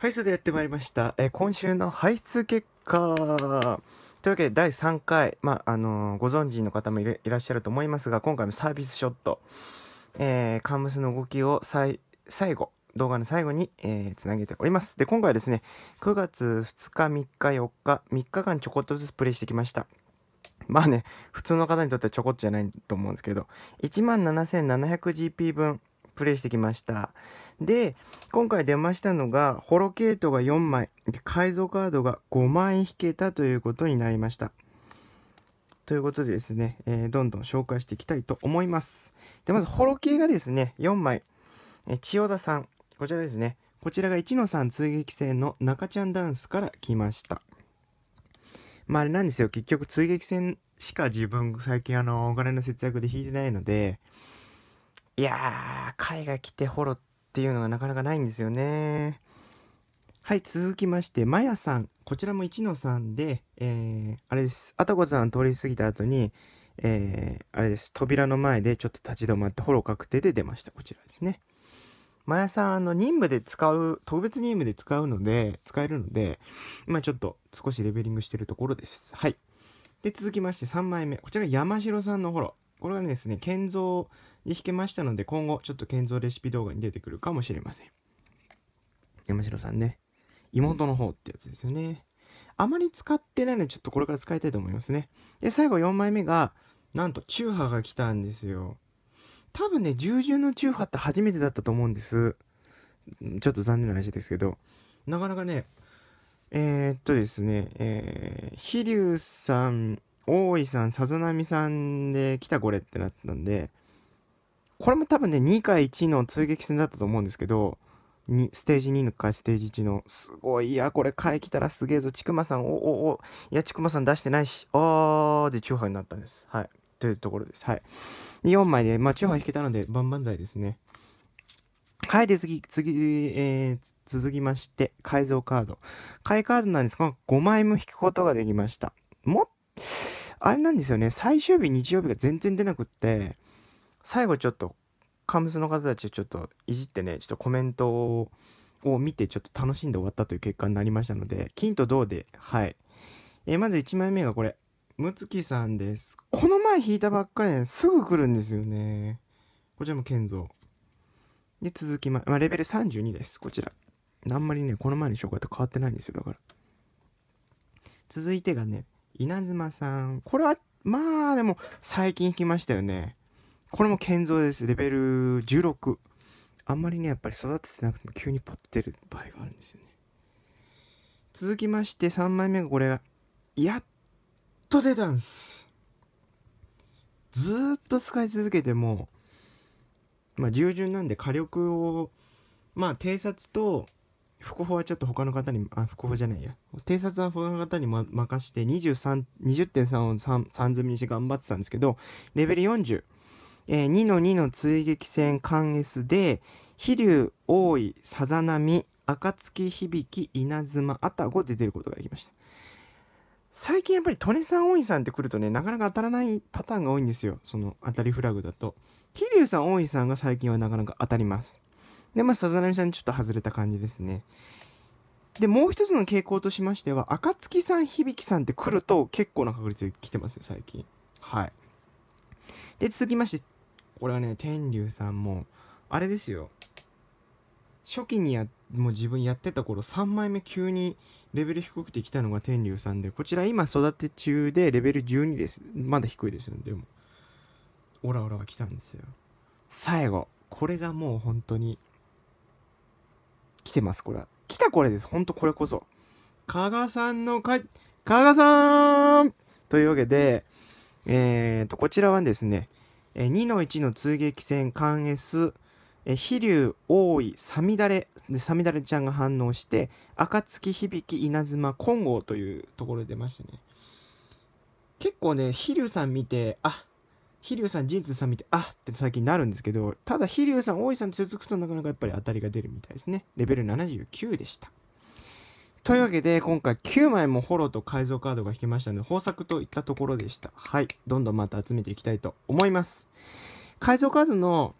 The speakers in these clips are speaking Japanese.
はい、それでやってまいりました。えー、今週の排出結果。というわけで第3回、まああのー、ご存知の方もいらっしゃると思いますが今回のサービスショット、えー、カムスの動きを最後動画の最後に、えー、つなげておりますで今回はですね9月2日3日4日3日間ちょこっとずつプレイしてきましたまあね普通の方にとってはちょこっとじゃないと思うんですけど1 7 7 0 0 g p 分プレイしてきました。で、今回出ましたのが、ホロケートが4枚、改造カードが5枚引けたということになりました。ということでですね、えー、どんどん紹介していきたいと思います。で、まず、ホロ系がですね、4枚、え千代田さん、こちらですね、こちらが1の3追撃戦の中ちゃんダンスから来ました。まあ、あれなんですよ、結局追撃戦しか自分、最近あの、お金の節約で引いてないので、いやー、海が来てホロっていうのがなかなかないんですよね。はい、続きまして、まやさん。こちらも一のんで、えー、あれです。あたこさん通り過ぎた後に、えー、あれです。扉の前でちょっと立ち止まって、ホロ確定で出ました。こちらですね。まやさん、あの、任務で使う、特別任務で使うので、使えるので、今ちょっと少しレベリングしてるところです。はい。で、続きまして3枚目。こちら、山城さんのホロ。これはですね、建造で弾けましたので、今後ちょっと建造レシピ動画に出てくるかもしれません。山城さんね。妹の方ってやつですよね。あまり使ってないので、ちょっとこれから使いたいと思いますね。で、最後4枚目が、なんと、中波が来たんですよ。多分ね、従順の中波って初めてだったと思うんです。ちょっと残念な話ですけど、なかなかね、えー、っとですね、えー、飛龍さん、大井さん、さざなみさんで来たこれってなったんで、これも多分ね、2回1の追撃戦だったと思うんですけど、ステージ2かステージ1の、すごい、いや、これ、回来たらすげえぞ、ちくまさん、おおお、いや、ちくまさん出してないし、あーで、チューハイになったんです。はい。というところです。はい。4枚で、まあ、チューハイ引けたので、万々歳ですね。はい、で、次、次、えー、続きまして、改造カード。買いカードなんですが、5枚も引くことができました。もあれなんですよね、最終日、日曜日が全然出なくって、最後ちょっとカムスの方たちをちょっといじってねちょっとコメントを見てちょっと楽しんで終わったという結果になりましたので金と銅ではい、えー、まず1枚目がこれムツキさんですこの前引いたばっかりですぐ来るんですよねこちらも建造で続きま、まあ、レベル32ですこちらあんまりねこの前の紹介と変わってないんですよだから続いてがね稲妻さんこれはまあでも最近引きましたよねこれも建造です。レベル16。あんまりね、やっぱり育ててなくても急にポッてる場合があるんですよね。続きまして3枚目がこれが、やっと出たんです。ずっと使い続けても、まあ、従順なんで火力を、まあ、偵察と、副砲はちょっと他の方に、あ、副砲じゃないや。偵察は他の方に、ま、任して23、20.3を3積みにして頑張ってたんですけど、レベル40。えー、2の2の追撃戦関 S で、飛龍大井、さざ波、暁、響、稲妻、あたごで出ることができました。最近やっぱりトネさん、大井さんって来るとね、なかなか当たらないパターンが多いんですよ。その当たりフラグだと。飛龍さん、大井さんが最近はなかなか当たります。で、まあ、さざ波さんちょっと外れた感じですね。で、もう一つの傾向としましては、暁さん、響さんって来ると結構な確率で来てますよ、最近。はい。で、続きまして、これはね天竜さんもあれですよ初期にやもう自分やってた頃3枚目急にレベル低くてきたのが天竜さんでこちら今育て中でレベル12ですまだ低いですよ、ね、でもオラオラが来たんですよ最後これがもう本当に来てますこれは来たこれです本当これこそ加賀さんのか加賀さんというわけでえっ、ー、とこちらはですねえ2の1の通撃戦関 S え飛竜王位さみだれでさみだれちゃんが反応して暁響稲妻金剛というところで出ましたね結構ね飛龍さん見てあ飛龍さん陣痛さん見てあって最近なるんですけどただ飛龍さん大井さん続くとなかなかやっぱり当たりが出るみたいですねレベル79でしたというわけで、今回9枚もホロと改造カードが引けましたので、豊作といったところでした。はい。どんどんまた集めていきたいと思います。改造カードの、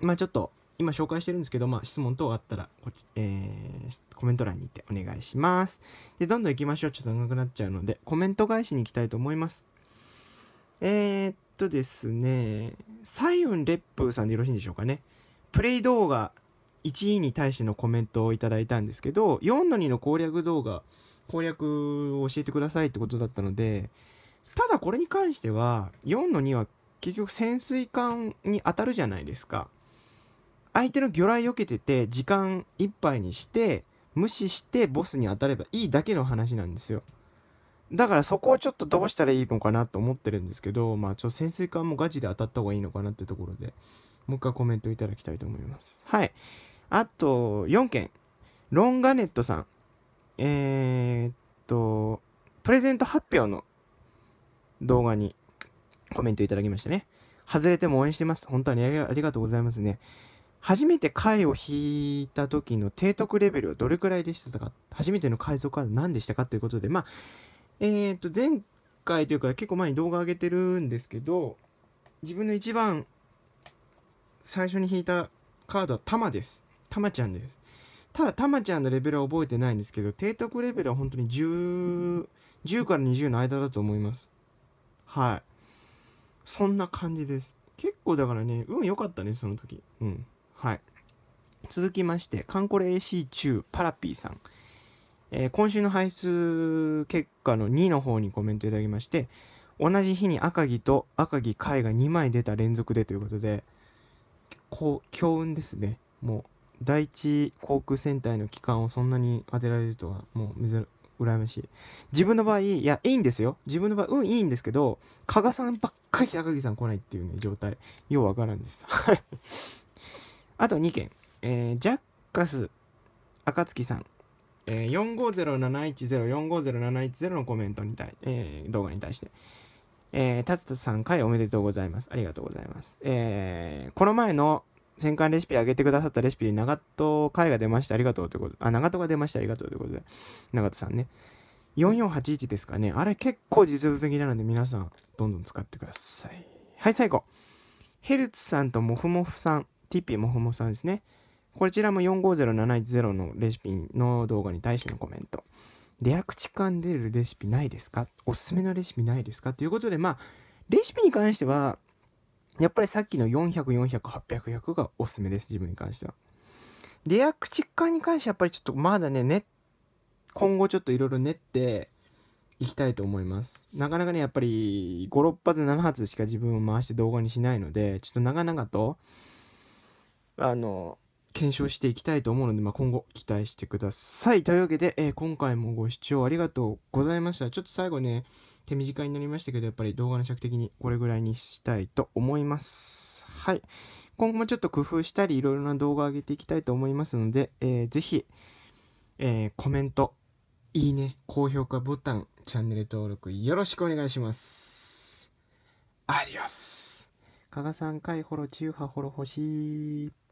まあちょっと、今紹介してるんですけど、まあ質問等あったら、こっち、えー、コメント欄にてお願いします。で、どんどん行きましょう。ちょっと長くなっちゃうので、コメント返しに行きたいと思います。えー、っとですね、サイウン・レップさんでよろしいんでしょうかね。プレイ動画、1位に対してのコメントをいただいたんですけど4の2の攻略動画攻略を教えてくださいってことだったのでただこれに関しては4の2は結局潜水艦に当たるじゃないですか相手の魚雷避けてて時間いっぱいにして無視してボスに当たればいいだけの話なんですよだからそこをちょっとどうしたらいいのかなと思ってるんですけどまあちょ潜水艦もガチで当たった方がいいのかなってところでもう一回コメントいただきたいと思いますはいあと、4件。ロンガネットさん。えー、っと、プレゼント発表の動画にコメントいただきましたね。外れても応援してます。本当にありがとうございますね。初めて回を引いた時の提督レベルはどれくらいでしたか初めての海賊は何でしたかということで、まあ、えー、っと、前回というか結構前に動画上げてるんですけど、自分の一番最初に引いたカードは玉です。たまちゃんです。ただ、たまちゃんのレベルは覚えてないんですけど、提督レベルは本当に10、10から20の間だと思います。はい。そんな感じです。結構だからね、運良かったね、その時。うん。はい。続きまして、カンコレ AC 中、パラピーさん。えー、今週の排出結果の2の方にコメントいただきまして、同じ日に赤城と赤城海が2枚出た連続でということで、こう、強運ですね。もう、第一航空戦隊の機関をそんなに当てられるとはもう珍羨ましい自分の場合いやいいんですよ自分の場合運いいんですけど加賀さんばっかり高木さん来ないっていうね状態ようわからんですあと2件、えー、ジャッカス暁さん、えー、450710450710のコメントに対、えー、動画に対してえー、達田さん、回おめでとうございます。ありがとうございます。えー、この前の戦艦レシピ上げてくださったレシピ、長門会が出ました。ありがとうということあ、長門が出ました。ありがとうということで、長門さんね。4481ですかね。あれ結構実物的なので皆さんどんどん使ってください。はい、最後。ヘルツさんとモフモフさん、ティピモフモフさんですね。こちらも450710のレシピの動画に対してのコメント。レア口感出るレシピないですかおすすめのレシピないですかということで、まあ、レシピに関しては、やっぱりさっきの400、400、800、100がおすすめです、自分に関しては。レアク駆カーに関してはやっぱりちょっとまだね、ね今後ちょっといろいろ練っていきたいと思います。なかなかね、やっぱり5、6発、7発しか自分を回して動画にしないので、ちょっと長々と、あの、検証していきたいと思うので、まあ、今後期待してください。というわけで、えー、今回もご視聴ありがとうございました。ちょっと最後ね、手短になりましたけど、やっぱり動画の尺的にこれぐらいにしたいと思います。はい。今後もちょっと工夫したり、いろいろな動画を上げていきたいと思いますので、えー、ぜひ、えー、コメント、いいね、高評価ボタン、チャンネル登録よろしくお願いします。アディオス。加賀さん、回フォロー、中波フォロー欲しい。